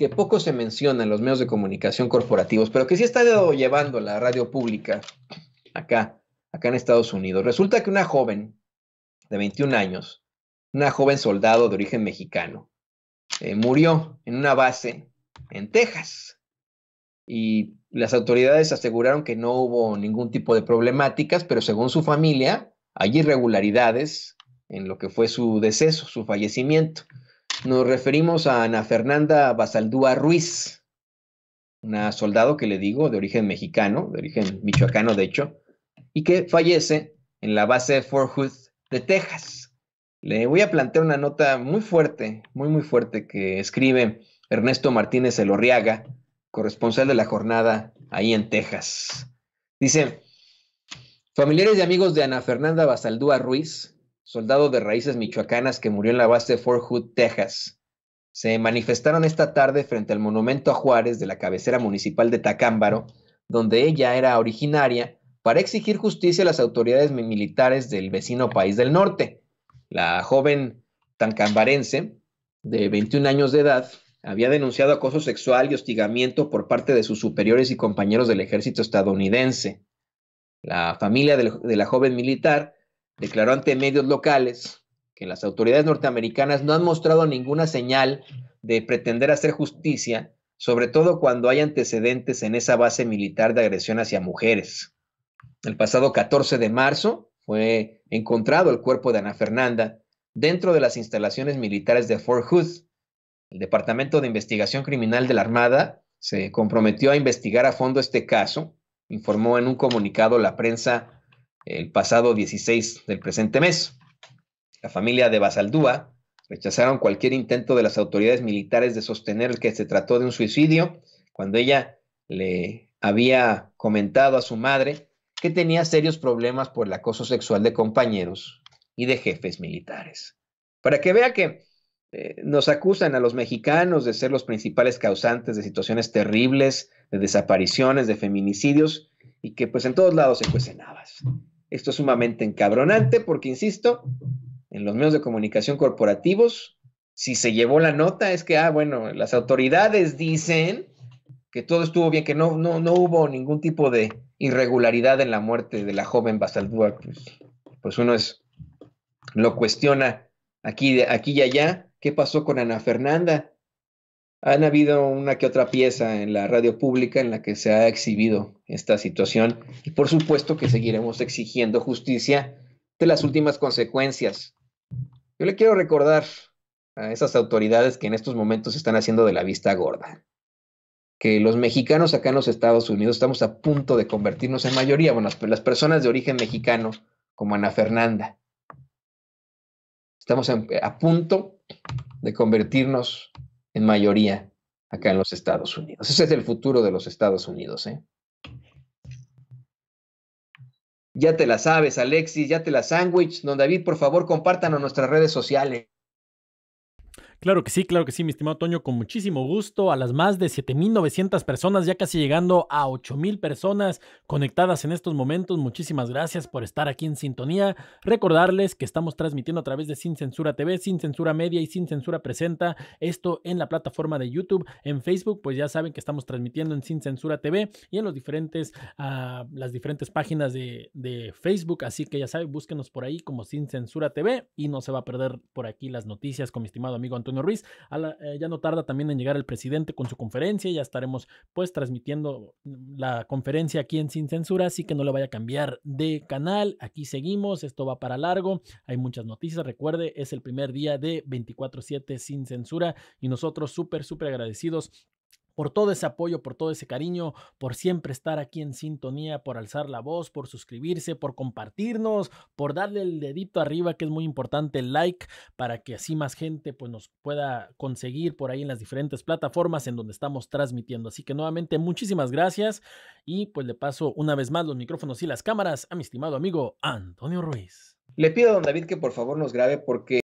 que poco se menciona en los medios de comunicación corporativos, pero que sí está llevando la radio pública acá, acá en Estados Unidos. Resulta que una joven de 21 años, una joven soldado de origen mexicano, eh, murió en una base en Texas. Y las autoridades aseguraron que no hubo ningún tipo de problemáticas, pero según su familia, hay irregularidades en lo que fue su deceso, su fallecimiento. Nos referimos a Ana Fernanda Basaldúa Ruiz, una soldado que le digo de origen mexicano, de origen michoacano de hecho, y que fallece en la base Fort Hood de Texas. Le voy a plantear una nota muy fuerte, muy muy fuerte que escribe Ernesto Martínez Elorriaga, corresponsal de la jornada ahí en Texas. Dice, familiares y amigos de Ana Fernanda Basaldúa Ruiz soldado de raíces michoacanas que murió en la base de Fort Hood, Texas. Se manifestaron esta tarde frente al monumento a Juárez de la cabecera municipal de Tacámbaro, donde ella era originaria, para exigir justicia a las autoridades militares del vecino país del norte. La joven tancambarense, de 21 años de edad, había denunciado acoso sexual y hostigamiento por parte de sus superiores y compañeros del ejército estadounidense. La familia de la joven militar declaró ante medios locales que las autoridades norteamericanas no han mostrado ninguna señal de pretender hacer justicia, sobre todo cuando hay antecedentes en esa base militar de agresión hacia mujeres. El pasado 14 de marzo fue encontrado el cuerpo de Ana Fernanda dentro de las instalaciones militares de Fort Hood. El Departamento de Investigación Criminal de la Armada se comprometió a investigar a fondo este caso, informó en un comunicado la prensa el pasado 16 del presente mes. La familia de Basaldúa rechazaron cualquier intento de las autoridades militares de sostener que se trató de un suicidio cuando ella le había comentado a su madre que tenía serios problemas por el acoso sexual de compañeros y de jefes militares. Para que vea que eh, nos acusan a los mexicanos de ser los principales causantes de situaciones terribles, de desapariciones, de feminicidios, y que pues en todos lados se cuecen esto es sumamente encabronante porque, insisto, en los medios de comunicación corporativos, si se llevó la nota es que, ah, bueno, las autoridades dicen que todo estuvo bien, que no, no, hubo ningún tipo de irregularidad en la muerte de la joven Basaldúa pues, pues uno es, lo cuestiona aquí, aquí y allá. ¿Qué pasó con Ana Fernanda? han habido una que otra pieza en la radio pública en la que se ha exhibido esta situación y por supuesto que seguiremos exigiendo justicia de las últimas consecuencias. Yo le quiero recordar a esas autoridades que en estos momentos están haciendo de la vista gorda, que los mexicanos acá en los Estados Unidos estamos a punto de convertirnos en mayoría, bueno, las personas de origen mexicano como Ana Fernanda. Estamos a punto de convertirnos mayoría acá en los Estados Unidos. Ese es el futuro de los Estados Unidos. ¿eh? Ya te la sabes, Alexis, ya te la sándwich. Don David, por favor, a nuestras redes sociales. Claro que sí, claro que sí, mi estimado Toño, con muchísimo gusto a las más de 7.900 personas, ya casi llegando a 8.000 personas conectadas en estos momentos. Muchísimas gracias por estar aquí en sintonía. Recordarles que estamos transmitiendo a través de Sin Censura TV, Sin Censura Media y Sin Censura Presenta, esto en la plataforma de YouTube, en Facebook, pues ya saben que estamos transmitiendo en Sin Censura TV y en los diferentes, ah, las diferentes páginas de, de Facebook, así que ya saben, búsquenos por ahí como Sin Censura TV y no se va a perder por aquí las noticias con mi estimado amigo Antonio. Ruiz. Eh, ya no tarda también en llegar el presidente con su conferencia. Ya estaremos pues transmitiendo mm, la conferencia aquí en Sin Censura, así que no le vaya a cambiar de canal. Aquí seguimos, esto va para largo. Hay muchas noticias. Recuerde, es el primer día de 24-7 Sin Censura y nosotros súper, súper agradecidos por todo ese apoyo, por todo ese cariño, por siempre estar aquí en sintonía, por alzar la voz, por suscribirse, por compartirnos, por darle el dedito arriba, que es muy importante, el like, para que así más gente pues, nos pueda conseguir por ahí en las diferentes plataformas en donde estamos transmitiendo. Así que nuevamente muchísimas gracias y pues le paso una vez más los micrófonos y las cámaras a mi estimado amigo Antonio Ruiz. Le pido a don David que por favor nos grabe porque...